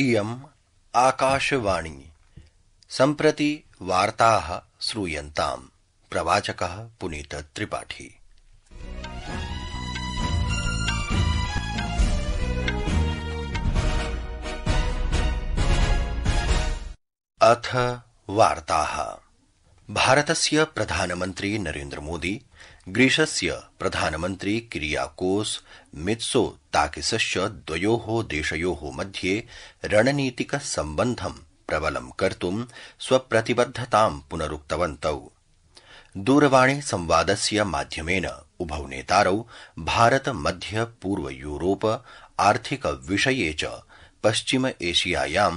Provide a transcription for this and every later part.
इयम् आकाशवाणी सम्प्रति वार्ताः श्रूयन्ताम् प्रवाचकः त्रिपाठी अथ वार्ताः भारतस्य प्रधानमन्त्री नरेन्द्रमोदी ग्रीसस्य प्रधानमन्त्री किरियाकोस मित्सो ताकिसश्च द्वयोः देशयोः मध्ये रणनीतिक सम्बन्धं प्रबलं कर्तुं स्वप्रतिबद्धतां पुनरुक्तवन्तौ दूरवाणी संवादस्य माध्यमेन उभौ नेतारौ भारत मध्य पूर्व यूरोप आर्थिक विषये च पश्चिम एशियायां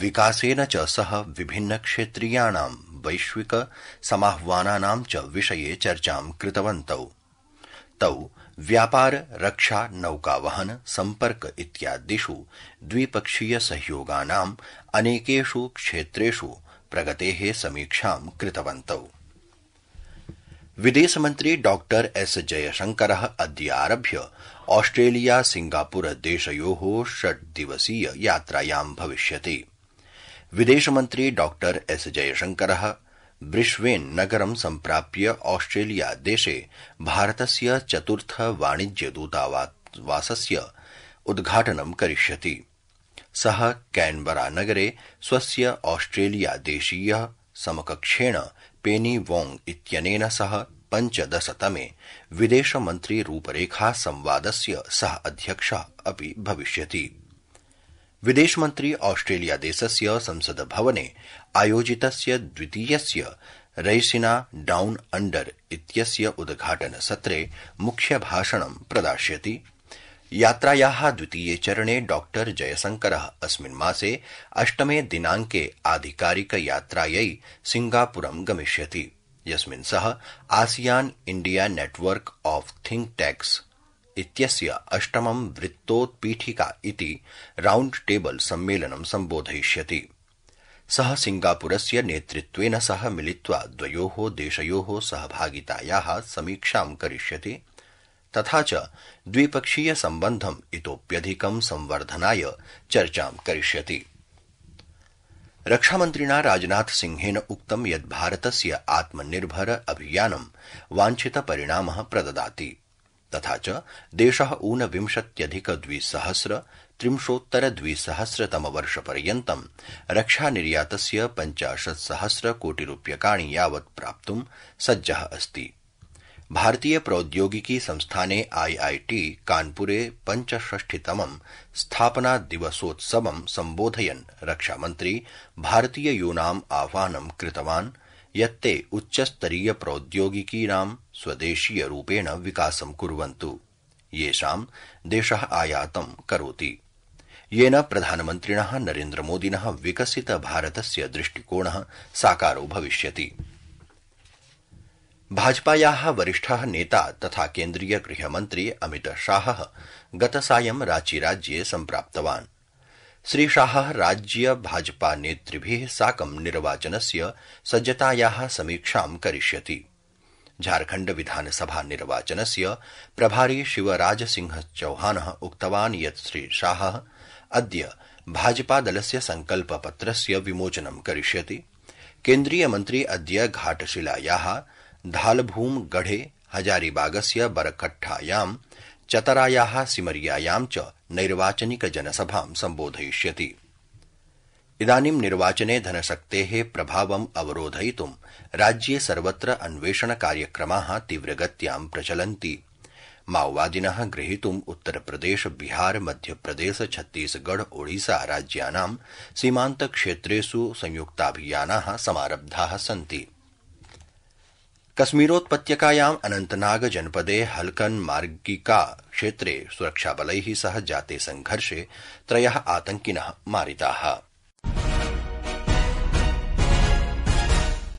विकासेन च सह विभिन्न क्षेत्रीयाणां वैश्विक समाह्वानानां च विषये चर्चां कृतवन्तौ तौ व्यापार रक्षा नौकावहन संपर्क इत्यादिषु द्विपक्षीय सहयोगानाम् अनेकेषु क्षेत्रेषु प्रगतेः समीक्षां कृतवन्तौ विदेश मंत्री डॉक्टर एस जयशंकर अद्य आरभ्य ऑस्ट्रेलिया सिंगापुर देशयो षड दिवसीय यात्रायां भविष्यति विदेश मंत्री डॉक्टर एस जयशंकर ब्रिश्वेन् नगर संप्राप्य ऑस्ट्रेलिया देशे भारतस्य चतुर्थ वाणिज्य दूतावासस्य उद्घाटनं करिष्यति सः कैनबरा नगरे स्वस्य ऑस्ट्रेलिया देशीय समकक्षेण पेनी वोंग इत्यनेन सह पञ्चदशतमे विदेशमन्त्री रूपरेखा सः अध्यक्षः अपि भविष्यति विदेश मंत्री मन्त्री संसद भवने आयोजितस्य द्वितीयस्य रैसिना डाउन अंडर इत्यस्य उद्घाटन सत्रे भाषण प्रदास्यति यात्रायाः द्वितीये चरणे डॉक्टर जयशंकरः अस्मिन् मासे अष्टमे आधिकारिक आधिकारिकयात्रायै सिंगापुरं गमिष्यति यस्मिन् सः ASEAN India network of think tanks इत्यस्य अष्टमं वृत्तोत्पीठिका इति राउण्ड टेबल सम्मेलनं सम्बोधयिष्यति सः सिंगापुरस्य नेतृत्वेन सह मिलित्वा द्वयोः देशयोः सहभागितायाः समीक्षां करिष्यति तथा च द्विपक्षीय सम्बन्धम् इतोप्यधिकं संवर्धनाय चर्चां करिष्यति रक्षामन्त्रिणा राजनाथसिंहेन उक्तं यत् भारतस्य आत्मनिर्भर अभियानं वाञ्छितपरिणामः प्रददाति तथा च देशः ऊनविंशत्यधिकद्विसहस्र त्रिंशोत्तरद्विसहस्रतमवर्षपर्यन्तं रक्षानिर्यातस्य पञ्चाशत्सहस्रकोटिरूप्यकाणि यावत् प्राप्तुं सज्जः अस्ति भारतीय प्रौद्योगिकी संस्थाने आईआईटी कानपुरे पञ्चषष्ठितमं स्थापना दिवसोत्सवं सम्बोधयन् रक्षामन्त्री भारतीययूनाम् आह्वानं कृतवान् यत्ते उच्चस्तरीय प्रौद्योगिकीनां स्वदेशीय रूपेण विकासं कुर्वन्तु येषां देशः आयातं करोति येन प्रधानमन्त्रिणः नरेन्द्रमोदिनः विकसित भारतस्य दृष्टिकोणः साकारो भविष्यति भाजपायाः वरिष्ठः नेता तथा केन्द्रीय गृहमन्त्री अमितशाहः गतसायं राज्ये सम्प्राप्तवान् शाह राज्य भाजपा नेतृभि साकं निर्वाचन सज्जताया समीक्षा क्य झारखंड विधानसभा निर्वाचन प्रभारी शिवराज सिंह चौहान उक्तवान् श्री शाह अद्य भाजपा पत्र विमोचन विमोचनं केन्द्रीय मंत्री अद्य घाटशिलाया धालभूम गढ़े हजारीबाग बरकट्ठायां चतरायाः सिमरियायां च जनसभा संबोधयिष्यति इदानीं निर्वाचने धनशक्तेः प्रभावम् अवरोधयितुं राज्ये सर्वत्र अन्वेषणकार्यक्रमाः तीव्रगत्यां प्रचलन्ति माओवादिनः गृहीतुम् उत्तरप्रदेश बिहार मध्यप्रदेश छत्तीसगढ़ ओडिशा राज्यानां सीमान्तक्षेत्रेषु संयुक्ताभियानाः समारब्धाः सन्ति कश्मीरोत्पत्यकायाम् अनन्तनाग जनपदे हलकन मार्गिका क्षेत्रे सुरक्षाबलैः सह जाते संघर्षे त्रयः आतंकिनः मारिताः